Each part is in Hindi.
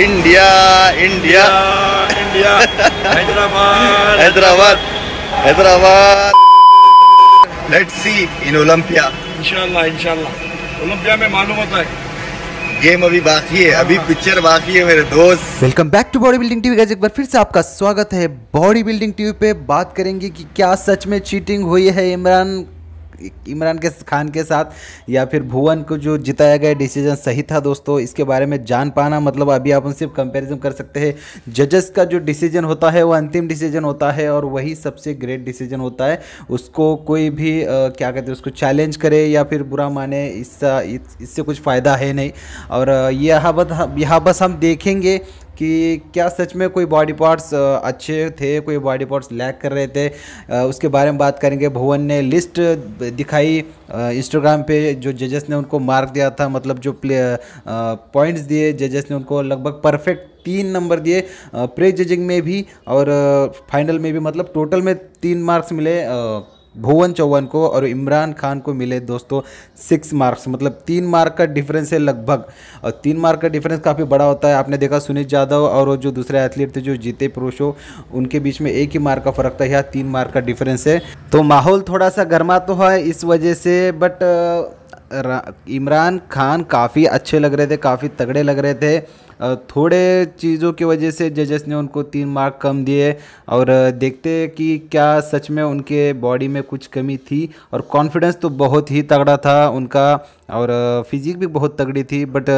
India India India Hyderabad Hyderabad Hyderabad let's see in Olympia इंशाल्लाह इंशाल्लाह ओलंपिया में मालूम होता है गेम अभी बाकी है अभी पिक्चर बाकी है मेरे दोस्त welcome back to body building TV एक बार फिर से आपका स्वागत है बॉडी बिल्डिंग टीवी पे बात करेंगे कि क्या सच में चीटिंग हुई है इमरान इमरान के खान के साथ या फिर भुवन को जो जिताया गया डिसीजन सही था दोस्तों इसके बारे में जान पाना मतलब अभी आप उनसे कंपेरिजन कर सकते हैं जजेस का जो डिसीजन होता है वो अंतिम डिसीजन होता है और वही सबसे ग्रेट डिसीजन होता है उसको कोई भी आ, क्या कहते हैं उसको चैलेंज करे या फिर बुरा माने इससे इससे कुछ फ़ायदा है नहीं और यह बस यह बस हम देखेंगे कि क्या सच में कोई बॉडी पार्ट्स अच्छे थे कोई बॉडी पार्ट्स लैक कर रहे थे उसके बारे में बात करेंगे भुवन ने लिस्ट दिखाई इंस्टाग्राम पे जो जजेस ने उनको मार्क दिया था मतलब जो प्ले पॉइंट्स दिए जजेस ने उनको लगभग परफेक्ट तीन नंबर दिए प्रे जजिंग में भी और फाइनल में भी मतलब टोटल में तीन मार्क्स मिले भुवन चौहान को और इमरान खान को मिले दोस्तों सिक्स मार्क्स मतलब तीन मार्क का डिफरेंस है लगभग और तीन मार्क का डिफरेंस काफ़ी बड़ा होता है आपने देखा सुनील यादव और जो दूसरे एथलीट थे जो जीते पुरुष हो उनके बीच में एक ही मार्क का फ़र्क था या तीन मार्क का डिफरेंस है तो माहौल थोड़ा सा गर्मा तो है इस वजह से बट इमरान खान काफ़ी अच्छे लग रहे थे काफ़ी तगड़े लग रहे थे थोड़े चीज़ों की वजह से जजेस ने उनको तीन मार्क कम दिए और देखते कि क्या सच में उनके बॉडी में कुछ कमी थी और कॉन्फिडेंस तो बहुत ही तगड़ा था उनका और फिजिक भी बहुत तगड़ी थी बट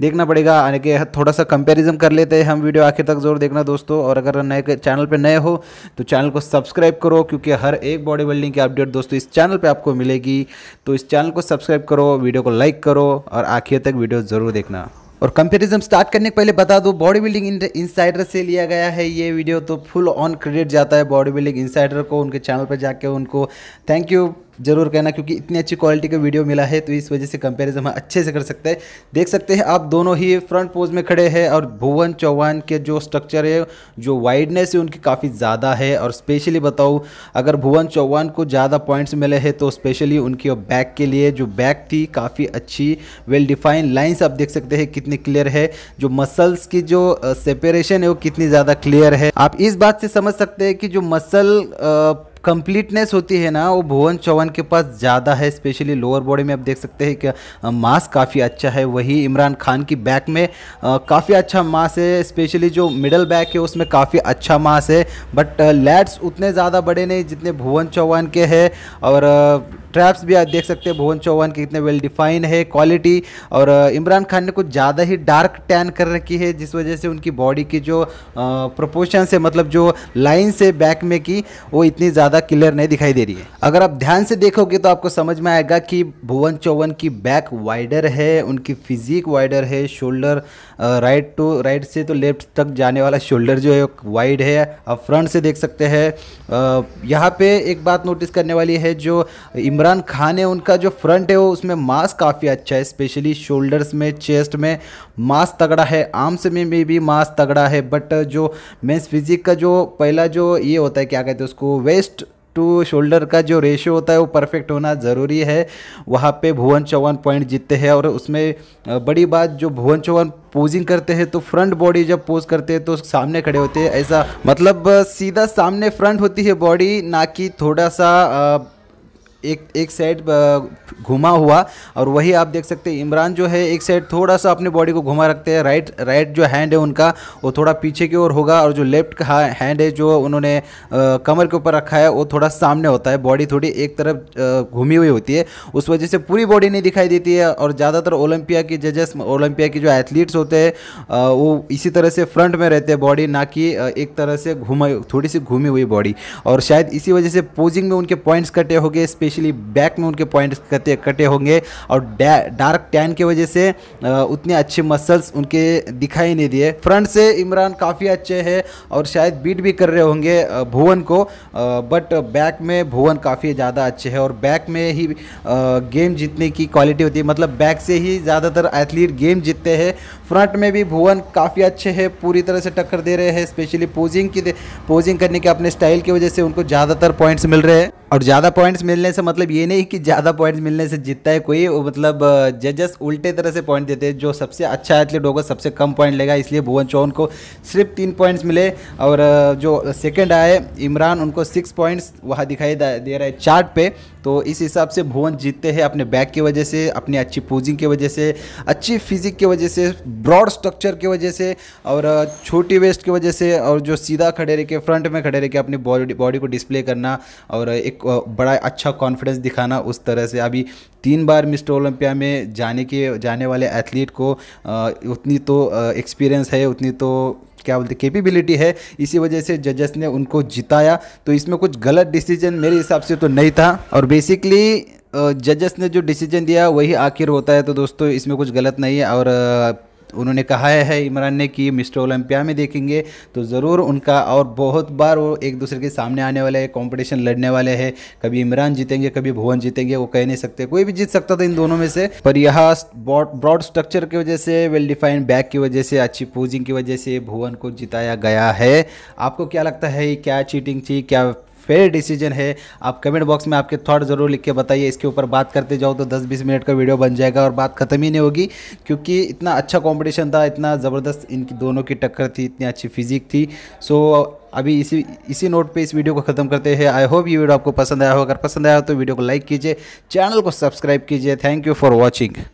देखना पड़ेगा आने के थोड़ा सा कंपैरिजन कर लेते हैं हम वीडियो आखिर तक ज़रूर देखना दोस्तों और अगर नए चैनल पर नए हो तो चैनल को सब्सक्राइब करो क्योंकि हर एक बॉडी बिल्डिंग की अपडेट दोस्तों इस चैनल पर आपको मिलेगी तो इस चैनल को सब्सक्राइब करो वीडियो को लाइक करो और आखिर तक वीडियो ज़रूर देखना और कंपेरिजन स्टार्ट करने के पहले बता दो बॉडी बिल्डिंग इंसाइडर से लिया गया है ये वीडियो तो फुल ऑन क्रेडिट जाता है बॉडी बिल्डिंग इंसाइडर को उनके चैनल पर जाके उनको थैंक यू ज़रूर कहना क्योंकि इतनी अच्छी क्वालिटी का वीडियो मिला है तो इस वजह से कंपैरिजन हम अच्छे से कर सकते हैं देख सकते हैं आप दोनों ही फ्रंट पोज में खड़े हैं और भुवन चौहान के जो स्ट्रक्चर है जो वाइडनेस है उनकी काफ़ी ज़्यादा है और स्पेशली बताऊँ अगर भुवन चौहान को ज़्यादा पॉइंट्स मिले हैं तो स्पेशली उनकी बैक के लिए जो बैक थी काफ़ी अच्छी वेल डिफाइंड लाइन्स आप देख सकते हैं कितनी क्लियर है जो मसल्स की जो सेपरेशन है वो कितनी ज़्यादा क्लियर है आप इस बात से समझ सकते हैं कि जो मसल कंप्लीटनेस होती है ना वो भुवन चौहान के पास ज़्यादा है स्पेशली लोअर बॉडी में आप देख सकते हैं कि मास काफ़ी अच्छा है वही इमरान खान की बैक में काफ़ी अच्छा मास है स्पेशली जो मिडल बैक है उसमें काफ़ी अच्छा मास है बट लैड्स उतने ज़्यादा बड़े नहीं जितने भुवन चौहान के हैं और ट्रैप्स भी आप देख सकते हैं भुवन चौहान के कितने वेल डिफाइन है क्वालिटी और इमरान खान ने कुछ ज़्यादा ही डार्क टैन कर रखी है जिस वजह से उनकी बॉडी की जो प्रोपोर्शन से मतलब जो लाइन से बैक में की वो इतनी ज़्यादा क्लियर नहीं दिखाई दे रही है अगर आप ध्यान से देखोगे तो आपको समझ में आएगा कि भुवन चौहान की बैक वाइडर है उनकी फिजिक वाइडर है शोल्डर राइट टू राइट से तो लेफ्ट तक जाने वाला शोल्डर जो है वाइड है आप फ्रंट से देख सकते हैं यहाँ पे एक बात नोटिस करने वाली है जो इमरान इमरान खान है उनका जो फ्रंट है वो उसमें मास काफ़ी अच्छा है स्पेशली शोल्डर्स में चेस्ट में मास तगड़ा है आर्म्स में भी, भी मास तगड़ा है बट जो मेंस फिजिक का जो पहला जो ये होता है क्या कहते हैं उसको वेस्ट टू शोल्डर का जो रेशियो होता है वो परफेक्ट होना ज़रूरी है वहाँ पे भुवन चौहान पॉइंट जीतते हैं और उसमें बड़ी बात जो भुवन चौहान पोजिंग करते हैं तो फ्रंट बॉडी जब पोज करते हैं तो सामने खड़े होते हैं ऐसा मतलब सीधा सामने फ्रंट होती है बॉडी ना कि थोड़ा सा आ, एक एक साइड घुमा हुआ और वही आप देख सकते हैं इमरान जो है एक साइड थोड़ा सा अपने बॉडी को घुमा रखते हैं राइट राइट जो हैंड है उनका वो थोड़ा पीछे की ओर होगा और जो लेफ्ट का हैंड है जो उन्होंने कमर के ऊपर रखा है वो थोड़ा सामने होता है बॉडी थोड़ी एक तरफ घूमी हुई होती है उस वजह से पूरी बॉडी नहीं दिखाई देती है और ज़्यादातर ओलंपिया के जजेस ओलंपिया के जो एथलीट्स होते हैं वो इसी तरह से फ्रंट में रहते हैं बॉडी ना कि एक तरह से घुमा थोड़ी सी घूमी हुई बॉडी और शायद इसी वजह से पोजिंग में उनके पॉइंट्स कटे हो गए स्पेशली बैक में उनके पॉइंट्स कटे कटे होंगे और डार्क टैन की वजह से उतने अच्छे मसल्स उनके दिखाई नहीं दिए फ्रंट से इमरान काफ़ी अच्छे हैं और शायद बीट भी कर रहे होंगे भुवन को बट बैक में भुवन काफ़ी ज़्यादा अच्छे है और बैक में ही गेम जीतने की क्वालिटी होती है मतलब बैक से ही ज़्यादातर एथलीट गेम जीतते हैं फ्रंट में भी भुवन काफ़ी अच्छे हैं पूरी तरह से टक्कर दे रहे हैं स्पेशली पोजिंग की पोजिंग करने के अपने स्टाइल की वजह से उनको ज़्यादातर पॉइंट्स मिल रहे हैं और ज़्यादा पॉइंट्स मिलने से से मतलब ये नहीं कि ज़्यादा पॉइंट्स मिलने से जीतता है कोई मतलब जजेस उल्टे तरह से पॉइंट देते हैं जो सबसे अच्छा एथलीट होगा सबसे कम पॉइंट लेगा इसलिए भुवन चौहान को सिर्फ तीन पॉइंट्स मिले और जो सेकेंड आए इमरान उनको सिक्स पॉइंट्स वहाँ दिखाई दे रहा है चार्ट पे तो इस हिसाब से भुवन जीतते हैं अपने बैक की वजह से अपनी अच्छी पोजिंग की वजह से अच्छी फिजिक की वजह से ब्रॉड स्ट्रक्चर की वजह से और छोटी वेस्ट की वजह से और जो सीधा खड़े रह के फ्रंट में खड़े रह के अपनी बॉडी बॉडी को डिस्प्ले करना और एक बड़ा अच्छा कॉन्फिडेंस कॉन्फिडेंस दिखाना उस तरह से अभी तीन बार मिस्टर ओलंपिया में जाने के जाने वाले एथलीट को उतनी तो एक्सपीरियंस है उतनी तो क्या बोलते कैपेबिलिटी है इसी वजह से जजेस ने उनको जिताया तो इसमें कुछ गलत डिसीजन मेरे हिसाब से तो नहीं था और बेसिकली जजेस ने जो डिसीजन दिया वही आखिर होता है तो दोस्तों इसमें कुछ गलत नहीं है और उन्होंने कहा है इमरान ने कि मिस्टर ओलंपिया में देखेंगे तो ज़रूर उनका और बहुत बार वो एक दूसरे के सामने आने वाले हैं कॉम्पिटिशन लड़ने वाले हैं कभी इमरान जीतेंगे कभी भुवन जीतेंगे वो कह नहीं सकते कोई भी जीत सकता था इन दोनों में से पर यह ब्रॉड स्ट्रक्चर की वजह से वेल डिफाइंड बैक की वजह से अच्छी पोजिंग की वजह से भुवन को जिताया गया है आपको क्या लगता है क्या चीटिंग थी क्या फेयर डिसीजन है आप कमेंट बॉक्स में आपके थॉट ज़रूर लिख के बताइए इसके ऊपर बात करते जाओ तो 10-20 मिनट का वीडियो बन जाएगा और बात खत्म ही नहीं होगी क्योंकि इतना अच्छा कॉम्पिटिशन था इतना ज़बरदस्त इनकी दोनों की टक्कर थी इतनी अच्छी फिजिक थी सो अभी इसी इसी नोट पे इस वीडियो को ख़त्म करते हैं आई होप ये वीडियो आपको पसंद आया हो अगर पसंद आया हो तो वीडियो को लाइक कीजिए चैनल को सब्सक्राइब कीजिए थैंक यू फॉर वॉचिंग